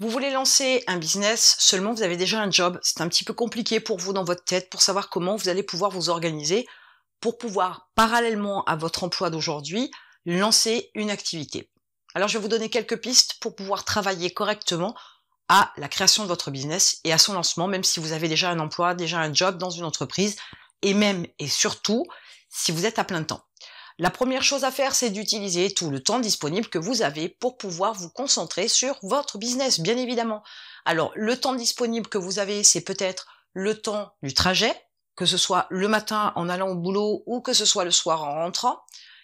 Vous voulez lancer un business, seulement vous avez déjà un job. C'est un petit peu compliqué pour vous dans votre tête pour savoir comment vous allez pouvoir vous organiser pour pouvoir, parallèlement à votre emploi d'aujourd'hui, lancer une activité. Alors je vais vous donner quelques pistes pour pouvoir travailler correctement à la création de votre business et à son lancement, même si vous avez déjà un emploi, déjà un job dans une entreprise, et même et surtout si vous êtes à plein temps. La première chose à faire, c'est d'utiliser tout le temps disponible que vous avez pour pouvoir vous concentrer sur votre business, bien évidemment. Alors, le temps disponible que vous avez, c'est peut-être le temps du trajet, que ce soit le matin en allant au boulot ou que ce soit le soir en rentrant.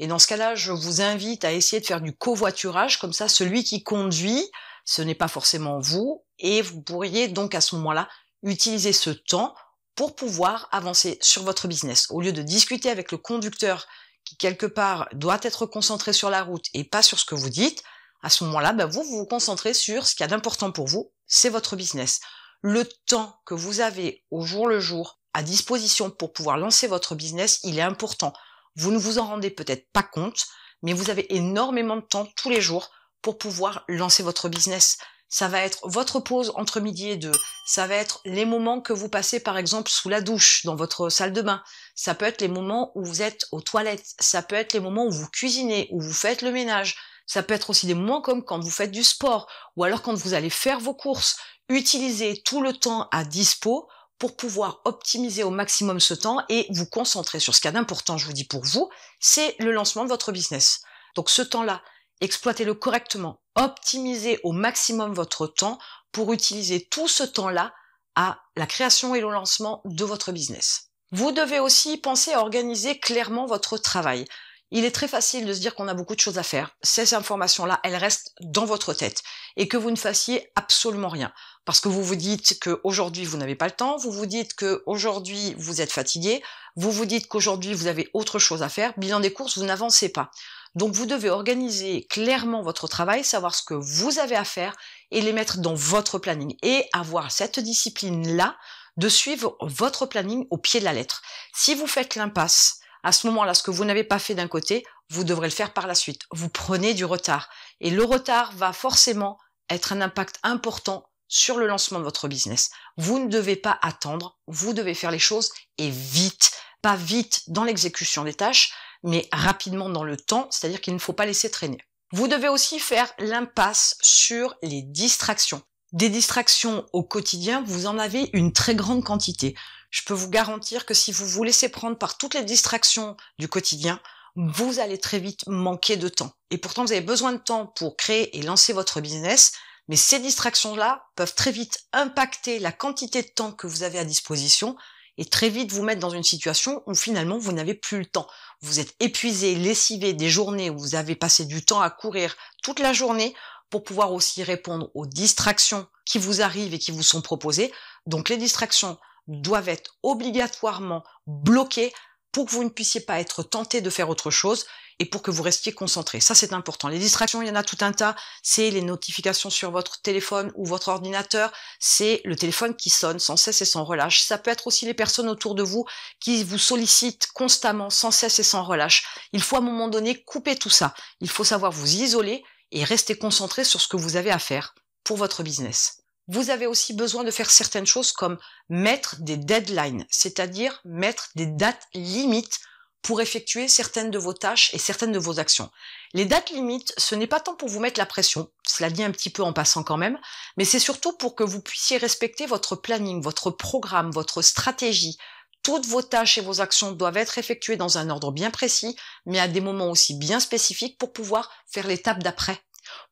Et dans ce cas-là, je vous invite à essayer de faire du covoiturage, comme ça, celui qui conduit, ce n'est pas forcément vous, et vous pourriez donc à ce moment-là utiliser ce temps pour pouvoir avancer sur votre business. Au lieu de discuter avec le conducteur qui quelque part doit être concentré sur la route et pas sur ce que vous dites, à ce moment-là, bah, vous, vous concentrez sur ce qui y a d'important pour vous, c'est votre business. Le temps que vous avez au jour le jour à disposition pour pouvoir lancer votre business, il est important. Vous ne vous en rendez peut-être pas compte, mais vous avez énormément de temps tous les jours pour pouvoir lancer votre business ça va être votre pause entre midi et deux, ça va être les moments que vous passez par exemple sous la douche, dans votre salle de bain, ça peut être les moments où vous êtes aux toilettes, ça peut être les moments où vous cuisinez, où vous faites le ménage, ça peut être aussi des moments comme quand vous faites du sport ou alors quand vous allez faire vos courses. Utilisez tout le temps à dispo pour pouvoir optimiser au maximum ce temps et vous concentrer sur ce qu'il y a d'important, je vous dis pour vous, c'est le lancement de votre business. Donc ce temps-là, Exploitez-le correctement. Optimisez au maximum votre temps pour utiliser tout ce temps-là à la création et le lancement de votre business. Vous devez aussi penser à organiser clairement votre travail. Il est très facile de se dire qu'on a beaucoup de choses à faire. Ces informations-là, elles restent dans votre tête et que vous ne fassiez absolument rien. Parce que vous vous dites qu'aujourd'hui, vous n'avez pas le temps, vous vous dites qu'aujourd'hui, vous êtes fatigué, vous vous dites qu'aujourd'hui, vous avez autre chose à faire, bilan des courses, vous n'avancez pas. Donc vous devez organiser clairement votre travail, savoir ce que vous avez à faire et les mettre dans votre planning et avoir cette discipline-là de suivre votre planning au pied de la lettre. Si vous faites l'impasse, à ce moment-là, ce que vous n'avez pas fait d'un côté, vous devrez le faire par la suite. Vous prenez du retard. Et le retard va forcément être un impact important sur le lancement de votre business. Vous ne devez pas attendre, vous devez faire les choses et vite. Pas vite dans l'exécution des tâches, mais rapidement dans le temps, c'est-à-dire qu'il ne faut pas laisser traîner. Vous devez aussi faire l'impasse sur les distractions. Des distractions au quotidien, vous en avez une très grande quantité. Je peux vous garantir que si vous vous laissez prendre par toutes les distractions du quotidien, vous allez très vite manquer de temps. Et pourtant, vous avez besoin de temps pour créer et lancer votre business, mais ces distractions-là peuvent très vite impacter la quantité de temps que vous avez à disposition et très vite vous mettre dans une situation où finalement vous n'avez plus le temps vous êtes épuisé, lessivé des journées où vous avez passé du temps à courir toute la journée pour pouvoir aussi répondre aux distractions qui vous arrivent et qui vous sont proposées. Donc les distractions doivent être obligatoirement bloquées pour que vous ne puissiez pas être tenté de faire autre chose et pour que vous restiez concentré. Ça, c'est important. Les distractions, il y en a tout un tas. C'est les notifications sur votre téléphone ou votre ordinateur. C'est le téléphone qui sonne sans cesse et sans relâche. Ça peut être aussi les personnes autour de vous qui vous sollicitent constamment, sans cesse et sans relâche. Il faut à un moment donné couper tout ça. Il faut savoir vous isoler et rester concentré sur ce que vous avez à faire pour votre business. Vous avez aussi besoin de faire certaines choses comme mettre des deadlines, c'est-à-dire mettre des dates limites pour effectuer certaines de vos tâches et certaines de vos actions. Les dates limites, ce n'est pas tant pour vous mettre la pression, cela dit un petit peu en passant quand même, mais c'est surtout pour que vous puissiez respecter votre planning, votre programme, votre stratégie. Toutes vos tâches et vos actions doivent être effectuées dans un ordre bien précis, mais à des moments aussi bien spécifiques pour pouvoir faire l'étape d'après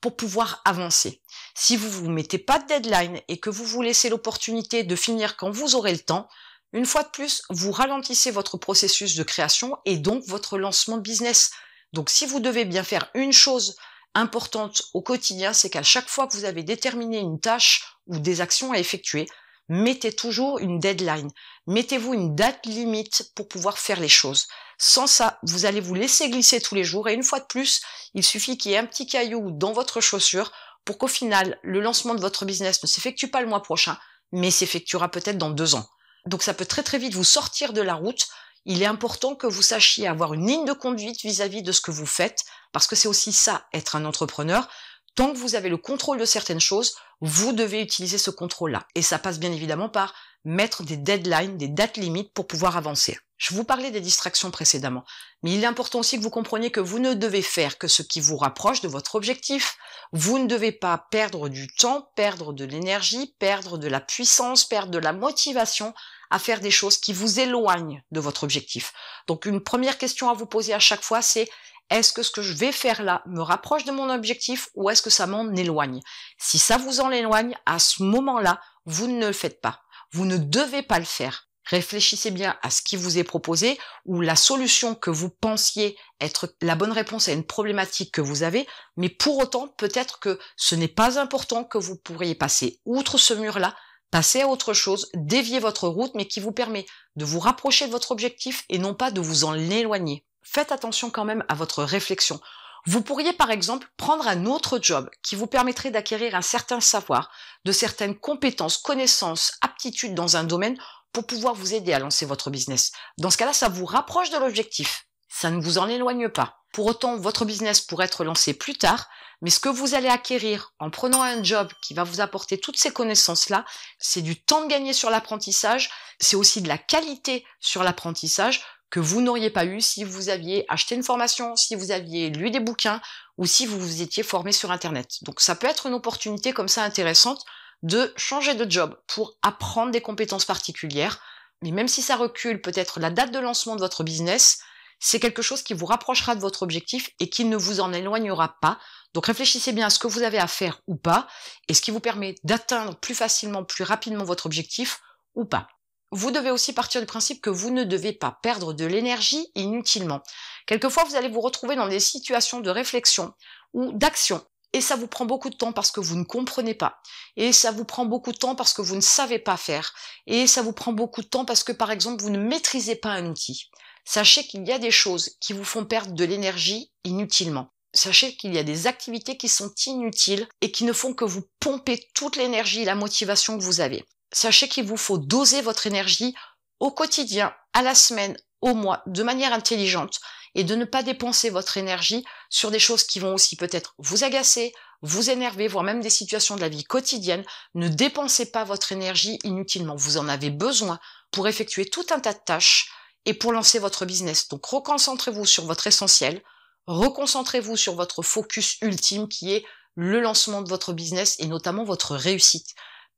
pour pouvoir avancer. Si vous ne vous mettez pas de deadline et que vous vous laissez l'opportunité de finir quand vous aurez le temps, une fois de plus, vous ralentissez votre processus de création et donc votre lancement de business. Donc si vous devez bien faire une chose importante au quotidien, c'est qu'à chaque fois que vous avez déterminé une tâche ou des actions à effectuer, mettez toujours une deadline. Mettez-vous une date limite pour pouvoir faire les choses. Sans ça, vous allez vous laisser glisser tous les jours et une fois de plus, il suffit qu'il y ait un petit caillou dans votre chaussure pour qu'au final, le lancement de votre business ne s'effectue pas le mois prochain, mais s'effectuera peut-être dans deux ans. Donc ça peut très très vite vous sortir de la route. Il est important que vous sachiez avoir une ligne de conduite vis-à-vis de ce que vous faites, parce que c'est aussi ça, être un entrepreneur. Tant que vous avez le contrôle de certaines choses, vous devez utiliser ce contrôle-là. Et ça passe bien évidemment par mettre des deadlines, des dates limites pour pouvoir avancer. Je vous parlais des distractions précédemment, mais il est important aussi que vous compreniez que vous ne devez faire que ce qui vous rapproche de votre objectif. Vous ne devez pas perdre du temps, perdre de l'énergie, perdre de la puissance, perdre de la motivation à faire des choses qui vous éloignent de votre objectif. Donc une première question à vous poser à chaque fois, c'est est-ce que ce que je vais faire là me rapproche de mon objectif ou est-ce que ça m'en éloigne Si ça vous en éloigne, à ce moment-là, vous ne le faites pas. Vous ne devez pas le faire. Réfléchissez bien à ce qui vous est proposé ou la solution que vous pensiez être la bonne réponse à une problématique que vous avez, mais pour autant, peut-être que ce n'est pas important que vous pourriez passer outre ce mur-là, passer à autre chose, dévier votre route, mais qui vous permet de vous rapprocher de votre objectif et non pas de vous en éloigner. Faites attention quand même à votre réflexion. Vous pourriez par exemple prendre un autre job qui vous permettrait d'acquérir un certain savoir, de certaines compétences, connaissances, aptitudes dans un domaine pour pouvoir vous aider à lancer votre business. Dans ce cas-là, ça vous rapproche de l'objectif. Ça ne vous en éloigne pas. Pour autant, votre business pourrait être lancé plus tard, mais ce que vous allez acquérir en prenant un job qui va vous apporter toutes ces connaissances-là, c'est du temps gagné sur l'apprentissage, c'est aussi de la qualité sur l'apprentissage que vous n'auriez pas eu si vous aviez acheté une formation, si vous aviez lu des bouquins ou si vous vous étiez formé sur Internet. Donc ça peut être une opportunité comme ça intéressante de changer de job pour apprendre des compétences particulières. Mais même si ça recule peut-être la date de lancement de votre business, c'est quelque chose qui vous rapprochera de votre objectif et qui ne vous en éloignera pas. Donc réfléchissez bien à ce que vous avez à faire ou pas et ce qui vous permet d'atteindre plus facilement, plus rapidement votre objectif ou pas. Vous devez aussi partir du principe que vous ne devez pas perdre de l'énergie inutilement. Quelquefois, vous allez vous retrouver dans des situations de réflexion ou d'action et ça vous prend beaucoup de temps parce que vous ne comprenez pas, et ça vous prend beaucoup de temps parce que vous ne savez pas faire, et ça vous prend beaucoup de temps parce que par exemple vous ne maîtrisez pas un outil. Sachez qu'il y a des choses qui vous font perdre de l'énergie inutilement. Sachez qu'il y a des activités qui sont inutiles et qui ne font que vous pomper toute l'énergie et la motivation que vous avez. Sachez qu'il vous faut doser votre énergie au quotidien, à la semaine, au mois, de manière intelligente et de ne pas dépenser votre énergie sur des choses qui vont aussi peut-être vous agacer, vous énerver, voire même des situations de la vie quotidienne. Ne dépensez pas votre énergie inutilement. Vous en avez besoin pour effectuer tout un tas de tâches et pour lancer votre business. Donc reconcentrez-vous sur votre essentiel, reconcentrez-vous sur votre focus ultime qui est le lancement de votre business et notamment votre réussite.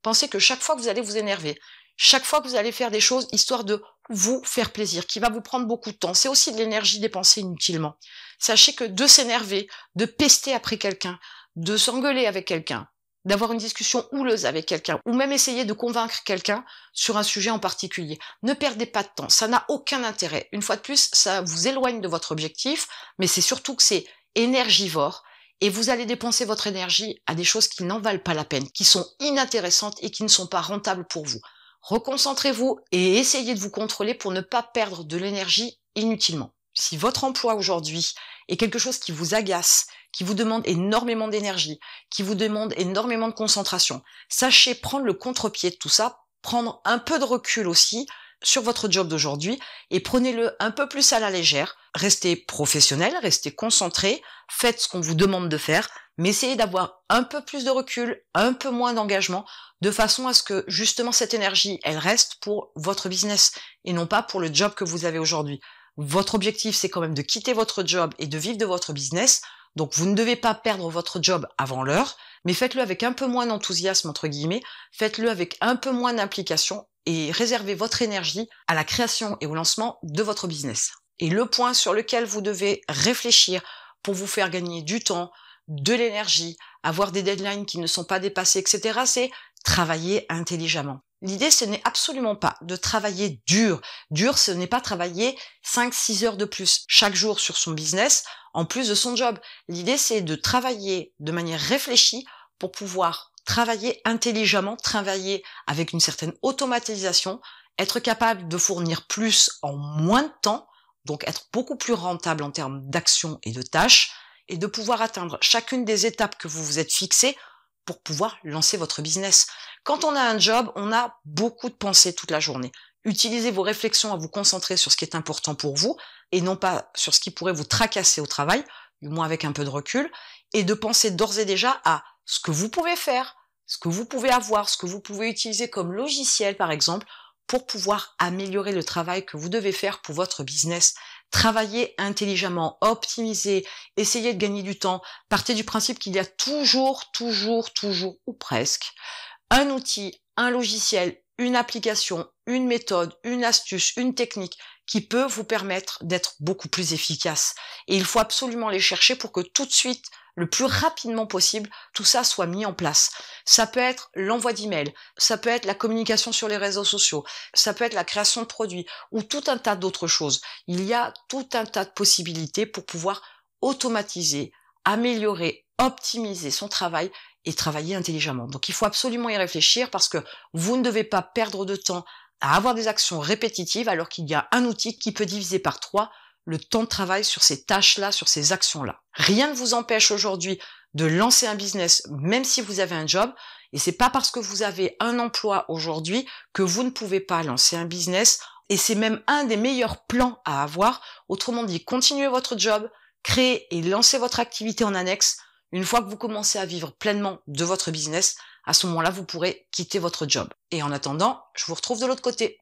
Pensez que chaque fois que vous allez vous énerver, chaque fois que vous allez faire des choses, histoire de vous faire plaisir, qui va vous prendre beaucoup de temps, c'est aussi de l'énergie dépensée inutilement. Sachez que de s'énerver, de pester après quelqu'un, de s'engueuler avec quelqu'un, d'avoir une discussion houleuse avec quelqu'un, ou même essayer de convaincre quelqu'un sur un sujet en particulier. Ne perdez pas de temps, ça n'a aucun intérêt. Une fois de plus, ça vous éloigne de votre objectif, mais c'est surtout que c'est énergivore et vous allez dépenser votre énergie à des choses qui n'en valent pas la peine, qui sont inintéressantes et qui ne sont pas rentables pour vous. Reconcentrez-vous et essayez de vous contrôler pour ne pas perdre de l'énergie inutilement. Si votre emploi aujourd'hui est quelque chose qui vous agace, qui vous demande énormément d'énergie, qui vous demande énormément de concentration, sachez prendre le contre-pied de tout ça, prendre un peu de recul aussi, sur votre job d'aujourd'hui et prenez-le un peu plus à la légère. Restez professionnel, restez concentré, faites ce qu'on vous demande de faire, mais essayez d'avoir un peu plus de recul, un peu moins d'engagement, de façon à ce que justement cette énergie, elle reste pour votre business et non pas pour le job que vous avez aujourd'hui. Votre objectif, c'est quand même de quitter votre job et de vivre de votre business. Donc vous ne devez pas perdre votre job avant l'heure, mais faites-le avec un peu moins d'enthousiasme, entre guillemets, faites-le avec un peu moins d'implication et réservez votre énergie à la création et au lancement de votre business. Et le point sur lequel vous devez réfléchir pour vous faire gagner du temps, de l'énergie, avoir des deadlines qui ne sont pas dépassés, etc., c'est travailler intelligemment. L'idée, ce n'est absolument pas de travailler dur. Dur, ce n'est pas travailler 5-6 heures de plus chaque jour sur son business, en plus de son job. L'idée, c'est de travailler de manière réfléchie pour pouvoir travailler intelligemment, travailler avec une certaine automatisation, être capable de fournir plus en moins de temps, donc être beaucoup plus rentable en termes d'actions et de tâches, et de pouvoir atteindre chacune des étapes que vous vous êtes fixées pour pouvoir lancer votre business. Quand on a un job, on a beaucoup de pensées toute la journée. Utilisez vos réflexions à vous concentrer sur ce qui est important pour vous et non pas sur ce qui pourrait vous tracasser au travail du moins avec un peu de recul, et de penser d'ores et déjà à ce que vous pouvez faire, ce que vous pouvez avoir, ce que vous pouvez utiliser comme logiciel par exemple, pour pouvoir améliorer le travail que vous devez faire pour votre business. Travaillez intelligemment, optimisez, essayez de gagner du temps. Partez du principe qu'il y a toujours, toujours, toujours, ou presque, un outil, un logiciel, une application, une méthode, une astuce, une technique qui peut vous permettre d'être beaucoup plus efficace. Et il faut absolument les chercher pour que tout de suite, le plus rapidement possible, tout ça soit mis en place. Ça peut être l'envoi d'emails, ça peut être la communication sur les réseaux sociaux, ça peut être la création de produits ou tout un tas d'autres choses. Il y a tout un tas de possibilités pour pouvoir automatiser, améliorer, optimiser son travail et travailler intelligemment. Donc il faut absolument y réfléchir parce que vous ne devez pas perdre de temps à avoir des actions répétitives alors qu'il y a un outil qui peut diviser par trois le temps de travail sur ces tâches-là, sur ces actions-là. Rien ne vous empêche aujourd'hui de lancer un business même si vous avez un job et c'est pas parce que vous avez un emploi aujourd'hui que vous ne pouvez pas lancer un business et c'est même un des meilleurs plans à avoir. Autrement dit, continuez votre job, créez et lancez votre activité en annexe. Une fois que vous commencez à vivre pleinement de votre business, à ce moment-là, vous pourrez quitter votre job. Et en attendant, je vous retrouve de l'autre côté.